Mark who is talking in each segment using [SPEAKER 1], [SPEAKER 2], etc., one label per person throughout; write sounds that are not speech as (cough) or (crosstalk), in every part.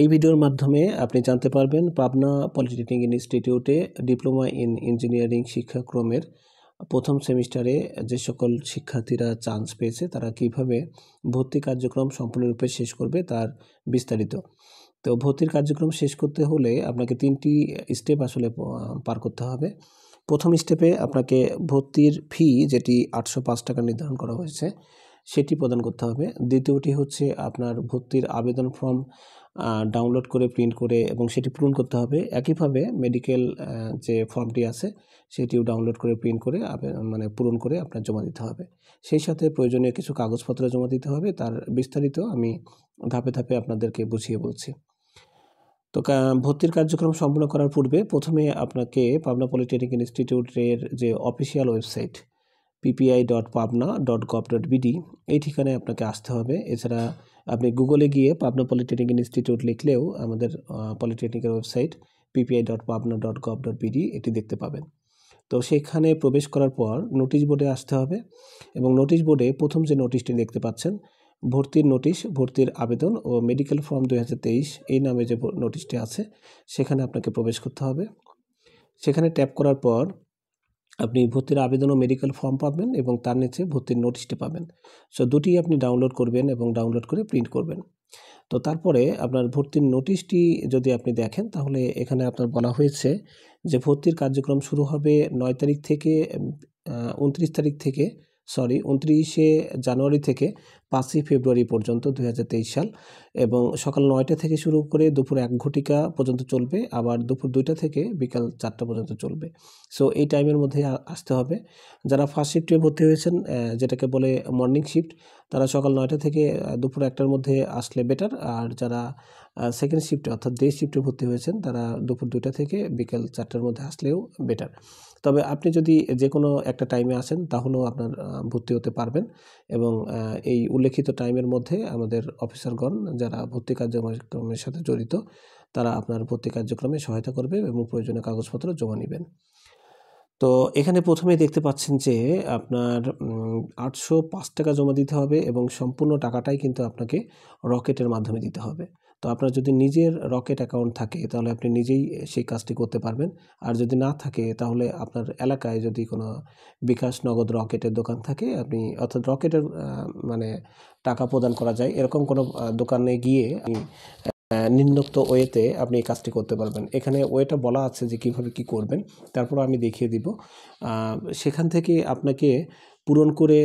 [SPEAKER 1] এই ভিডিওর মাধ্যমে আপনি জানতে পারবেন পাবনা পলিটেকনিক ইনস্টিটিউটে ডিপ্লোমা ইন ইঞ্জিনিয়ারিং শিক্ষাক্রমের প্রথম সেমিস্টারে যে সকল শিক্ষার্থীরা চান্স পেয়েছে তারা কিভাবে ভর্তি কার্যক্রম সম্পূর্ণরূপে শেষ করবে তার বিস্তারিত তো ভর্তির কার্যক্রম শেষ করতে হলে আপনাকে তিনটি স্টেপ আসলে পার করতে হবে প্রথম স্টেপে আপনাকে ভর্তির ফি যেটি আটশো টাকা নির্ধারণ করা হয়েছে সেটি প্রদান করতে হবে দ্বিতীয়টি হচ্ছে আপনার ভর্তির আবেদন ফর্ম ডাউনলোড করে প্রিন্ট করে এবং সেটি পূরণ করতে হবে একইভাবে মেডিকেল যে ফর্মটি আছে সেটিও ডাউনলোড করে প্রিন্ট করে মানে পূরণ করে আপনার জমা দিতে হবে সেই সাথে প্রয়োজনীয় কিছু কাগজপত্র জমা দিতে হবে তার বিস্তারিত আমি ধাপে ধাপে আপনাদেরকে বুঝিয়ে বলছি তো ভর্তির কার্যক্রম সম্পন্ন করার পূর্বে প্রথমে আপনাকে পাবনা পলিটেকনিক ইনস্টিটিউটের যে official website PPI dot Pabna dot gov dot BD এই ঠিকানায় আপনাকে আসতে হবে এছাড়া আপনি গুগলে গিয়ে পাবনা পলিটেকনিক ইনস্টিটিউট লিখলেও আমাদের পলিটেকনিকের website PPI dot Pabna dot gov dot BD এটি দেখতে পাবেন তো সেখানে প্রবেশ করার পর নোটিশ বোর্ডে আসতে হবে এবং নোটিশ বোর্ডে প্রথম যে নোটিশটি দেখতে পাচ্ছেন ভর্তির নোটিশ ভর্তির আবেদন ও মেডিকেল ফর্ম দুই এই নামে যে নোটিশটি আছে সেখানে আপনাকে প্রবেশ করতে হবে সেখানে ট্যাপ করার পর আপনি ভর্তির আবেদন ও মেডিকেল ফর্ম পাবেন এবং তার নিচে ভর্তির নোটিশটি পাবেন সো দুটি আপনি ডাউনলোড করবেন এবং ডাউনলোড করে প্রিন্ট করবেন তো তারপরে আপনার ভর্তির নোটিশটি যদি আপনি দেখেন তাহলে এখানে আপনার বলা হয়েছে যে ভর্তির কার্যক্রম শুরু হবে নয় তারিখ থেকে উনত্রিশ তারিখ থেকে সরি উনত্রিশে জানুয়ারি থেকে পাঁচই ফেব্রুয়ারি পর্যন্ত দুই সাল এবং সকাল নয়টা থেকে শুরু করে দুপুর এক ঘটিকা পর্যন্ত চলবে আবার দুপুর দুইটা থেকে বিকাল চারটা পর্যন্ত চলবে সো এই টাইমের মধ্যে আসতে হবে যারা ফার্স্ট শিফটে ভর্তি হয়েছেন যেটাকে বলে মর্নিং শিফট তারা সকাল নয়টা থেকে দুপুর একটার মধ্যে আসলে বেটার আর যারা সেকেন্ড শিফটে অর্থাৎ ডে শিফটে ভর্তি হয়েছেন তারা দুপুর দুইটা থেকে বিকেল চারটার মধ্যে আসলেও বেটার তবে আপনি যদি যে কোনো একটা টাইমে আসেন তাহলেও আপনার ভর্তি হতে পারবেন এবং এই উল্লেখিত টাইমের মধ্যে আমাদের অফিসারগণ যারা ভর্তি কার্যক্রমের সাথে জড়িত তারা আপনার ভর্তি কার্যক্রমে সহায়তা করবে এবং প্রয়োজনীয় কাগজপত্র জমা নেবেন তো এখানে প্রথমেই দেখতে পাচ্ছেন যে আপনার আটশো টাকা জমা দিতে হবে এবং সম্পূর্ণ টাকাটাই কিন্তু আপনাকে রকেটের মাধ্যমে দিতে হবে তো আপনার যদি নিজের রকেট অ্যাকাউন্ট থাকে তাহলে আপনি নিজেই সেই কাজটি করতে পারবেন আর যদি না থাকে তাহলে আপনার এলাকায় যদি কোনো বিকাশ নগদ রকেটের দোকান থাকে আপনি অর্থাৎ রকেটের মানে টাকা প্রদান করা যায় এরকম কোনো দোকানে গিয়ে নিম্নোক্ত ওয়েতে আপনি এই কাজটি করতে পারবেন এখানে ওয়েটা বলা আছে যে কিভাবে কি করবেন তারপর আমি দেখিয়ে দিব সেখান থেকে আপনাকে পূরণ করে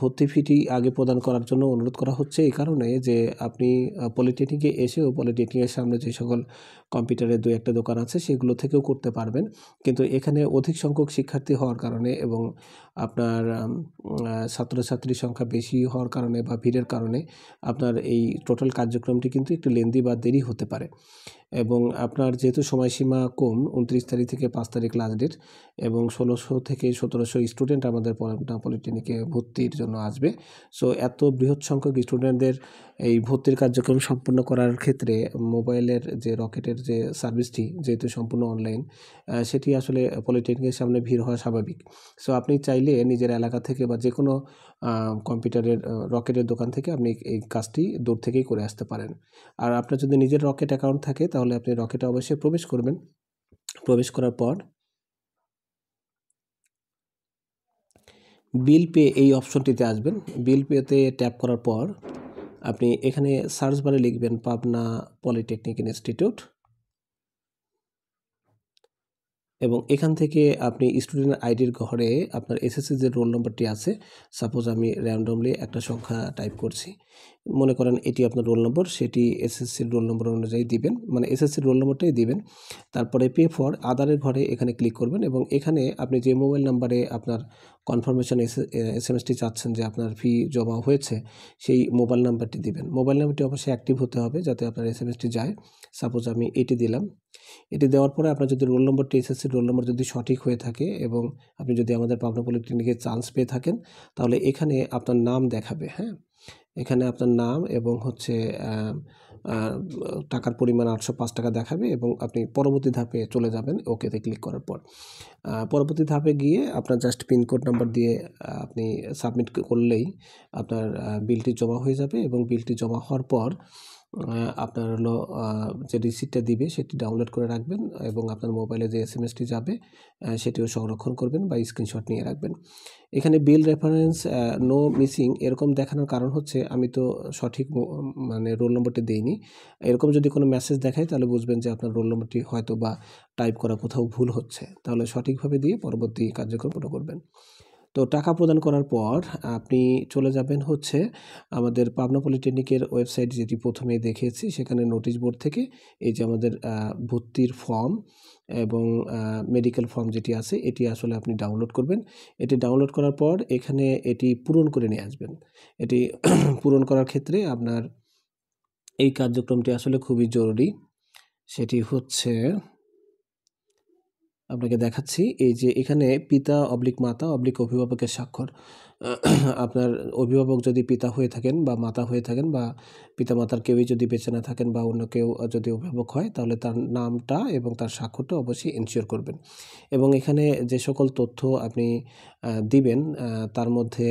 [SPEAKER 1] ভর্তি ফিটি আগে প্রদান করার জন্য অনুরোধ করা হচ্ছে এই কারণে যে আপনি পলিটেকনিকে এসেও পলিটেকনিকের সামনে যে সকল কম্পিউটারের দু একটা দোকান আছে সেগুলো থেকেও করতে পারবেন কিন্তু এখানে অধিক সংখ্যক শিক্ষার্থী হওয়ার কারণে এবং আপনার ছাত্রছাত্রীর সংখ্যা বেশি হওয়ার কারণে বা ভিড়ের কারণে আপনার এই টোটাল কার্যক্রমটি কিন্তু একটু লেন্দি বা দেরি হতে পারে এবং আপনার যেহেতু সময়সীমা কম উনত্রিশ তারিখ থেকে পাঁচ তারিখ লাস্ট ডেট এবং ষোলোশো থেকে সতেরোশো স্টুডেন্ট আমাদের পড়ানা পলিটেকনিকে ভর্তির জন্য আসবে সো এত বৃহৎ সংখ্যক স্টুডেন্টদের এই ভর্তির কার্যক্রম সম্পূর্ণ করার ক্ষেত্রে মোবাইলের যে রকেটের যে সার্ভিসটি যেহেতু সম্পূর্ণ অনলাইন সেটি আসলে পলিটেকনিকের সামনে ভিড় হওয়া স্বাভাবিক সো আপনি চাইলে নিজের এলাকা থেকে বা যে কোনো কম্পিউটারের রকেটের দোকান থেকে আপনি এই কাজটি দূর থেকেই করে আসতে পারেন আর আপনার যদি নিজের রকেট অ্যাকাউন্ট থাকে তাহলে আপনি রকেটে অবশ্যই প্রবেশ করবেন প্রবেশ করার পর বিল পে এই অপশনটিতে আসবেন বিল পেতে ট্যাপ করার পর আপনি এখানে সার্চ বারে লিখবেন পাবনা পলিটেকনিক ইনস্টিটিউট এবং এখান থেকে আপনি স্টুডেন্ট আইডির ঘরে আপনার এসএসসি যে রোল নম্বরটি আছে সাপোজ আমি র্যান্ডমলি একটা সংখ্যা টাইপ করছি মনে করেন এটি আপনার রোল নম্বর সেটি এসএসসির রোল নম্বর অনুযায়ী দিবেন মানে এসএসসির রোল নম্বরটাই দিবেন তারপরে পে ফর আদারের ঘরে এখানে ক্লিক করবেন এবং এখানে আপনি যে মোবাইল নাম্বারে আপনার কনফার্মেশন এস এস এম চাচ্ছেন যে আপনার ফি জমা হয়েছে সেই মোবাইল নাম্বারটি দিবেন মোবাইল নাম্বারটি অবশ্যই অ্যাক্টিভ হতে হবে যাতে আপনার এস যায় সাপোজ আমি এটি দিলাম এটি দেওয়ার পরে আপনার যদি রোল নম্বরটি এসএসসির রোল নম্বর যদি সঠিক হয়ে থাকে এবং আপনি যদি আমাদের পাবনা পলিক্লিনিকে চান্স পেয়ে থাকেন তাহলে এখানে আপনার নাম দেখাবে হ্যাঁ এখানে আপনার নাম এবং হচ্ছে টাকার পরিমাণ আটশো পাঁচ টাকা দেখাবে এবং আপনি পরবর্তী ধাপে চলে যাবেন ওকেতে ক্লিক করার পর পরবর্তী ধাপে গিয়ে আপনার জাস্ট পিনকোড নাম্বার দিয়ে আপনি সাবমিট করলেই আপনার বিলটি জমা হয়ে যাবে এবং বিলটি জমা হওয়ার পর আপনার হলো যে রিসিপ্টটা দিবে সেটি ডাউনলোড করে রাখবেন এবং আপনার মোবাইলে যে এস এসটি যাবে সেটিও সংরক্ষণ করবেন বা স্ক্রিনশট নিয়ে রাখবেন এখানে বিল রেফারেন্স নো মিসিং এরকম দেখানোর কারণ হচ্ছে আমি তো সঠিক মানে রোল নম্বরটি দিইনি এরকম যদি কোনো মেসেজ দেখায় তাহলে বুঝবেন যে আপনার রোল নম্বরটি হয়তো বা টাইপ করা কোথাও ভুল হচ্ছে তাহলে সঠিকভাবে দিয়ে পরবর্তী কার্যক্রমটা করবেন তো টাকা প্রদান করার পর আপনি চলে যাবেন হচ্ছে আমাদের পাবনা পলিটেকনিকের ওয়েবসাইট যেটি প্রথমে দেখেছি সেখানে নোটিশ বোর্ড থেকে এই যে আমাদের ভর্তির ফর্ম এবং মেডিকেল ফর্ম যেটি আছে এটি আসলে আপনি ডাউনলোড করবেন এটি ডাউনলোড করার পর এখানে এটি পূরণ করে নিয়ে আসবেন এটি (clears throat) পূরণ করার ক্ষেত্রে আপনার এই কার্যক্রমটি আসলে খুবই জরুরি সেটি হচ্ছে আপনাকে দেখাচ্ছি এই যে এখানে পিতা অবলিক মাতা অবলিক অভিভাবকের স্বাক্ষর (clears throat) আপনার অভিভাবক যদি পিতা হয়ে থাকেন বা মাতা হয়ে থাকেন বা পিতা মাতার কেউই যদি বেঁচে না থাকেন বা অন্য কেউ যদি অভিভাবক হয় তাহলে তার নামটা এবং তার স্বাক্ষরটা অবশ্যই এনশিওর করবেন এবং এখানে যে সকল তথ্য আপনি দিবেন তার মধ্যে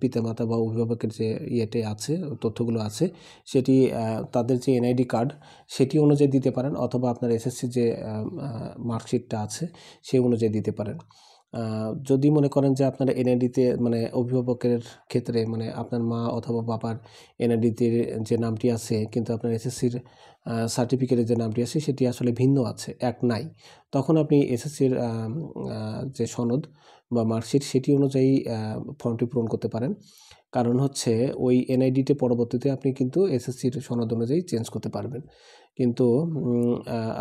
[SPEAKER 1] পিতা মাতা বা অভিভাবকের যে ইয়েটে আছে তথ্যগুলো আছে সেটি তাদের যে এনআইডি কার্ড সেটি অনুযায়ী দিতে পারেন অথবা আপনার এসএসসি যে মার্কশিটটা আছে সেই অনুযায়ী দিতে পারেন যদি মনে করেন যে আপনার এনআইডিতে মানে অভিভাবকের ক্ষেত্রে মানে আপনার মা অথবা বাবার এনআইডিতে যে নামটি আছে কিন্তু আপনার এসএসসির সার্টিফিকেটে যে নামটি আছে সেটি আসলে ভিন্ন আছে এক নাই তখন আপনি এসএসসির যে সনদ বা মার্কশিট সেটি অনুযায়ী ফর্মটি পূরণ করতে পারেন কারণ হচ্ছে ওই এনআইডিতে পরবর্তীতে আপনি কিন্তু এসএসসির সনদ অনুযায়ী চেঞ্জ করতে পারবেন কিন্তু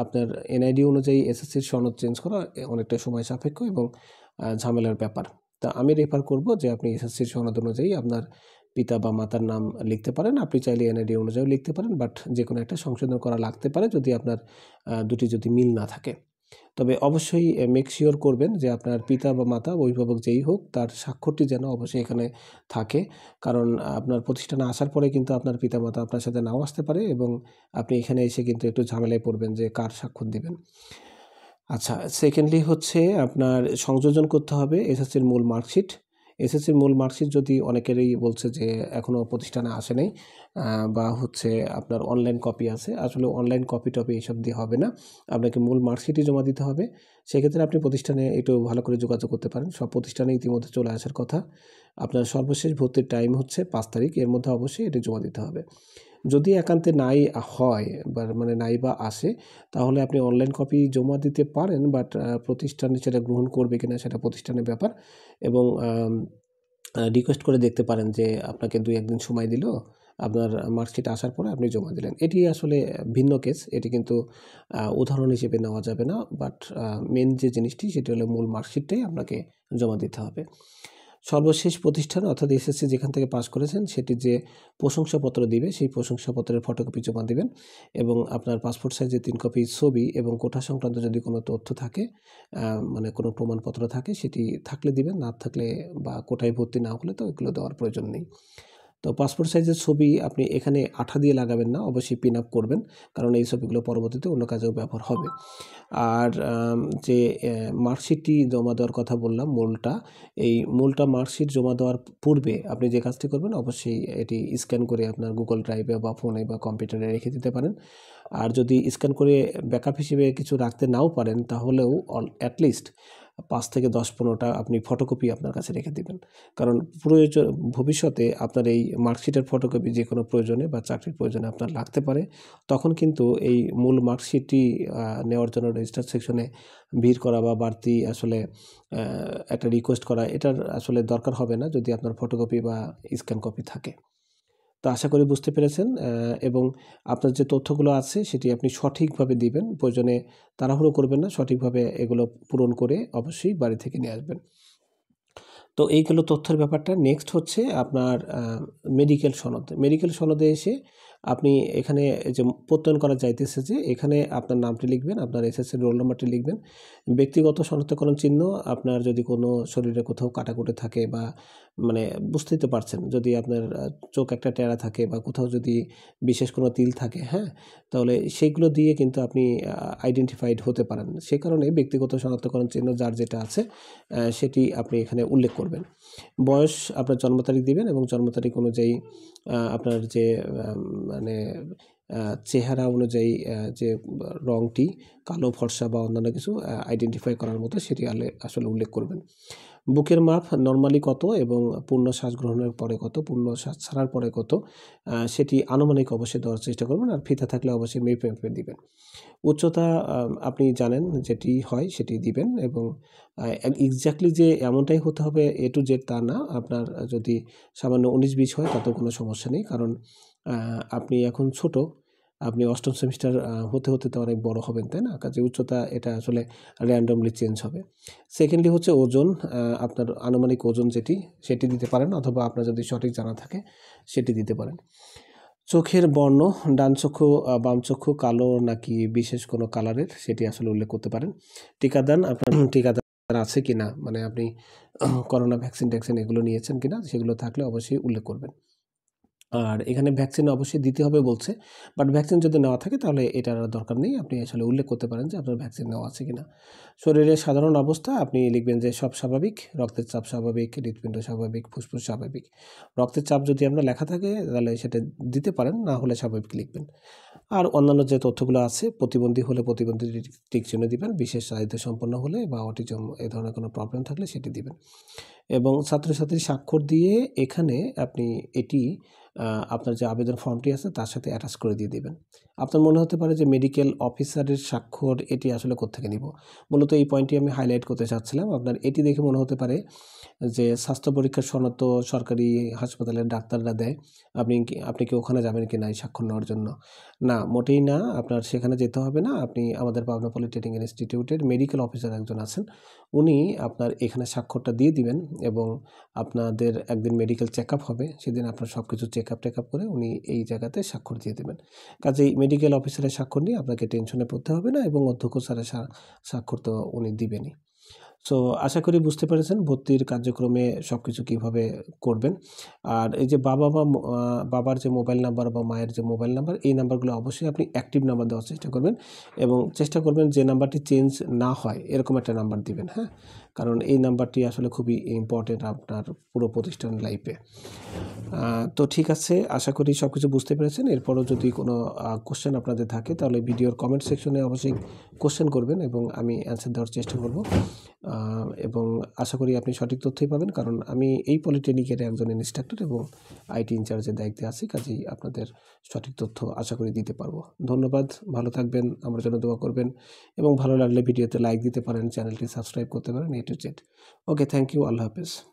[SPEAKER 1] আপনার এনআইডি অনুযায়ী এসএসসির সনদ চেঞ্জ করা অনেকটা সময় সাপেক্ষ এবং ঝামেলার ব্যাপার তা আমি রেফার করব যে আপনি এসএসসির সনদ অনুযায়ী আপনার পিতা বা মাতার নাম লিখতে পারেন আপনি চাইলে এনআইডি অনুযায়ী লিখতে পারেন বাট যে কোনো একটা সংশোধন করা লাগতে পারে যদি আপনার দুটি যদি মিল না থাকে তবে অবশ্যই মেকশিওর করবেন যে আপনার পিতা বা মাতা অভিভাবক যেই হোক তার স্বাক্ষরটি যেন অবশ্যই এখানে থাকে কারণ আপনার প্রতিষ্ঠানে আসার পরে কিন্তু আপনার পিতা মাতা আপনার সাথে নাও আসতে পারে এবং আপনি এখানে এসে কিন্তু একটু ঝামেলায় পড়বেন যে কার স্বাক্ষর দেবেন আচ্ছা সেকেন্ডলি হচ্ছে আপনার সংযোজন করতে হবে এসএসসির মূল মার্কশিট এসএসসির মূল মার্কশিট যদি অনেকেরই বলছে যে এখনও প্রতিষ্ঠানে আসে নাই বা হচ্ছে আপনার অনলাইন কপি আছে আসলে অনলাইন কপি টপি এইসব দিয়ে হবে না আপনাকে মূল মার্কশিটই জমা দিতে হবে সেক্ষেত্রে আপনি প্রতিষ্ঠানে একটু ভালো করে যোগাযোগ করতে পারেন সব প্রতিষ্ঠানে ইতিমধ্যে চলে আসার কথা আপনার সর্বশেষ ভর্তির টাইম হচ্ছে পাঁচ তারিখ এর মধ্যে অবশ্যই এটি জমা দিতে হবে যদি একান্তে নাই হয় বা মানে নাই বা আসে তাহলে আপনি অনলাইন কপি জমা দিতে পারেন বাট প্রতিষ্ঠানে সেটা গ্রহণ করবে কিনা সেটা প্রতিষ্ঠানের ব্যাপার এবং রিকোয়েস্ট করে দেখতে পারেন যে আপনাকে দুই একদিন সময় দিল আপনার মার্কশিট আসার পরে আপনি জমা দিলেন এটি আসলে ভিন্ন কেস এটি কিন্তু উদাহরণ হিসেবে নেওয়া যাবে না বাট মেন যে জিনিসটি সেটি হলো মূল মার্কশিটটাই আপনাকে জমা দিতে হবে সর্বশেষ প্রতিষ্ঠান অর্থাৎ এসএসসি যেখান থেকে পাশ করেছেন সেটি যে প্রশংসাপত্র দিবে সেই প্রশংসাপত্রের ফটোকপি জমা দেবেন এবং আপনার পাসপোর্ট সাইজে তিন কপি ছবি এবং কোঠা সংক্রান্ত যদি কোনো তথ্য থাকে মানে কোনো প্রমাণপত্র থাকে সেটি থাকলে দিবেন না থাকলে বা কোটায় ভর্তি না হলে তো এগুলো দেওয়ার প্রয়োজন নেই তো পাসপোর্ট সাইজের ছবি আপনি এখানে আঠা দিয়ে লাগাবেন না অবশ্যই পিন আপ করবেন কারণ এই ছবিগুলো পরবর্তীতে অন্য কাজেও ব্যবহার হবে আর যে মার্কশিটটি জমা দেওয়ার কথা বললাম মূলটা এই মূলটা মার্কশিট জমা দেওয়ার পূর্বে আপনি যে কাজটি করবেন অবশ্যই এটি স্ক্যান করে আপনার গুগল ড্রাইভে বা ফোনে বা কম্পিউটারে রেখে দিতে পারেন আর যদি স্ক্যান করে ব্যাকআপ হিসেবে কিছু রাখতে নাও পারেন তাহলেও অ্যাটলিস্ট পাঁচ থেকে দশ পনেরোটা আপনি ফটোকপি আপনার কাছে রেখে দেবেন কারণ প্রয়োজন ভবিষ্যতে আপনার এই মার্কশিটের ফটোকপি যে কোনো প্রয়োজনে বা চাকরির প্রয়োজনে আপনার লাগতে পারে তখন কিন্তু এই মূল মার্কশিটটি নেওয়ার জন্য রেজিস্টার সেকশনে ভিড় করা বা বাড়তি আসলে একটা রিকোয়েস্ট করা এটার আসলে দরকার হবে না যদি আপনার ফটোকপি বা স্ক্যান কপি থাকে তো আশা করি বুঝতে পেরেছেন এবং আপনার যে তথ্যগুলো আছে সেটি আপনি সঠিকভাবে দিবেন প্রয়োজনে তাড়াহুড়ো করবেন না সঠিকভাবে এগুলো পূরণ করে অবশ্যই বাড়ি থেকে নিয়ে আসবেন তো এইগুলো তথ্যের ব্যাপারটা নেক্সট হচ্ছে আপনার মেডিকেল সনদ মেডিকেল সনদে এসে আপনি এখানে যে প্রত্যয়ন করা যাইতেছে যে এখানে আপনার নামটি লিখবেন আপনার এসএসসি রোল নাম্বারটি লিখবেন ব্যক্তিগত শনাক্তকরণ চিহ্ন আপনার যদি কোনো শরীরে কোথাও কাটাকুটে থাকে বা মানে বুঝতেই তো পারছেন যদি আপনার চোখ একটা টেরা থাকে বা কোথাও যদি বিশেষ কোনো তিল থাকে হ্যাঁ তাহলে সেইগুলো দিয়ে কিন্তু আপনি আইডেন্টিফাইড হতে পারেন সে কারণে ব্যক্তিগত শনাক্তকরণ চিহ্ন যার যেটা আছে সেটি আপনি এখানে উল্লেখ করবেন বয়স আপনার জন্ম তারিখ দিবেন এবং জন্ম তারিখ অনুযায়ী আপনার যে মানে চেহারা অনুযায়ী যে রঙটি কালো ফর্সা বা অন্যান্য কিছু আইডেন্টিফাই করার মতো সেটি আসলে উল্লেখ করবেন বুকের মাপ নর্মালি কত এবং পূর্ণ শ্বাস গ্রহণের পরে কত পূর্ণ শ্বাস ছাড়ার পরে কত সেটি আনুমানিক অবশ্যই দেওয়ার চেষ্টা করবেন আর ফিতা থাকলে অবশ্যই মেপে মেপে দিবেন উচ্চতা আপনি জানেন যেটি হয় সেটি দিবেন এবং এক্স্যাক্টলি যে এমনটাই হতে হবে এ টু জেড তা না আপনার যদি সামান্য উনিশ বিশ হয় তাতে কোনো সমস্যা নেই কারণ আপনি এখন ছোটো আপনি অষ্টম সেমিস্টার হতে হতে তো অনেক বড় হবেন তাই না কাজে উচ্চতা এটা আসলে র্যান্ডমলি চেঞ্জ হবে সেকেন্ডলি হচ্ছে ওজন আপনার আনুমানিক ওজন যেটি সেটি দিতে পারেন অথবা আপনার যদি সঠিক জানা থাকে সেটি দিতে পারেন চোখের বর্ণ ডান চক্ষু বাম চক্ষু কালো নাকি বিশেষ কোনো কালারের সেটি আসলে উল্লেখ করতে পারেন টিকাদান আপনার (clears throat) টিকাদান আছে কি না মানে আপনি (clears throat) করোনা ভ্যাকসিন ট্যাকসিন এগুলো নিয়েছেন কি না সেগুলো থাকলে অবশ্যই উল্লেখ করবেন আর এখানে ভ্যাকসিন অবশ্যই দিতে হবে বলছে বাট ভ্যাকসিন যদি নেওয়া থাকে তাহলে এটার দরকার নেই আপনি আসলে উল্লেখ করতে পারেন যে আপনার ভ্যাকসিন নেওয়া আছে কিনা শরীরের সাধারণ অবস্থা আপনি লিখবেন যে সব স্বাভাবিক রক্তের চাপ স্বাভাবিক হৃৎপিণ্ড স্বাভাবিক ফুসফুস স্বাভাবিক রক্তের চাপ যদি আপনার লেখা থাকে তাহলে সেটা দিতে পারেন না হলে স্বাভাবিক লিখবেন আর অন্যান্য যে তথ্যগুলো আছে প্রতিবন্ধী হলে প্রতিবন্ধী ঠিক চিহ্ন দিবেন বিশেষ চাহিদা সম্পন্ন হলে বা অটিজম এ ধরনের কোনো প্রবলেম থাকলে সেটি দিবেন এবং ছাত্রছাত্রীর স্বাক্ষর দিয়ে এখানে আপনি এটি আপনার যে আবেদন ফর্মটি আছে তার সাথে অ্যাটাচ করে দিয়ে দেবেন আপনার মনে হতে পারে যে মেডিকেল অফিসারের স্বাক্ষর এটি আসলে কোথেকে নিব মূলত এই পয়েন্টটি আমি হাইলাইট করতে চাচ্ছিলাম আপনার এটি দেখে মনে হতে পারে যে স্বাস্থ্য পরীক্ষার সনদ তো সরকারি হাসপাতালের ডাক্তাররা দেয় আপনি আপনি কি ওখানে যাবেন কি না এই স্বাক্ষর নেওয়ার জন্য না মোটেই না আপনার সেখানে যেতে হবে না আপনি আমাদের পাবনা পলিটেকনিক ইনস্টিটিউটের মেডিকেল অফিসার একজন আছেন উনি আপনার এখানে স্বাক্ষরটা দিয়ে দিবেন এবং আপনাদের একদিন মেডিকেল চেক হবে সেদিন আপনার সব কিছু চেক আপ করে উনি এই জায়গাতে স্বাক্ষর দিয়ে দেবেন কাজেই মেডিকেল অফিসারের স্বাক্ষর নিয়ে আপনাকে টেনশনে পড়তে হবে না এবং অধ্যক্ষ স্যারের স্বাক্ষর তো উনি দিবেনই সো আশা করি বুঝতে পেরেছেন ভর্তির কার্যক্রমে সব কিছু কীভাবে করবেন আর এই যে বাবা বা বাবার যে মোবাইল নাম্বার বা মায়ের যে মোবাইল নাম্বার এই নাম্বারগুলো অবশ্যই আপনি অ্যাক্টিভ নাম্বার দেওয়ার চেষ্টা করবেন এবং চেষ্টা করবেন যে নাম্বারটি চেঞ্জ না হয় এরকম একটা নাম্বার দিবেন হ্যাঁ কারণ এই নাম্বারটি আসলে খুবই ইম্পর্টেন্ট আপনার পুরো প্রতিষ্ঠান লাইফে তো ঠিক আছে আশা করি সব কিছু বুঝতে পেরেছেন এরপরও যদি কোনো কোশ্চেন আপনাদের থাকে তাহলে ভিডিওর কমেন্ট সেকশনে অবশ্যই কোশ্চেন করবেন এবং আমি অ্যান্সার দেওয়ার চেষ্টা করব এবং আশা করি আপনি সঠিক তথ্যই পাবেন কারণ আমি এই পলিটেকনিকের একজন ইনস্ট্রাক্টর এবং আইটি ইনচার্জের দায়িত্বে আছি কাজেই আপনাদের সঠিক তথ্য আশা করি দিতে পারবো ধন্যবাদ ভালো থাকবেন আমার জন্য দোয়া করবেন এবং ভালো লাগলে ভিডিওতে লাইক দিতে পারেন চ্যানেলটি সাবস্ক্রাইব করতে পারেন okay thank you all happiness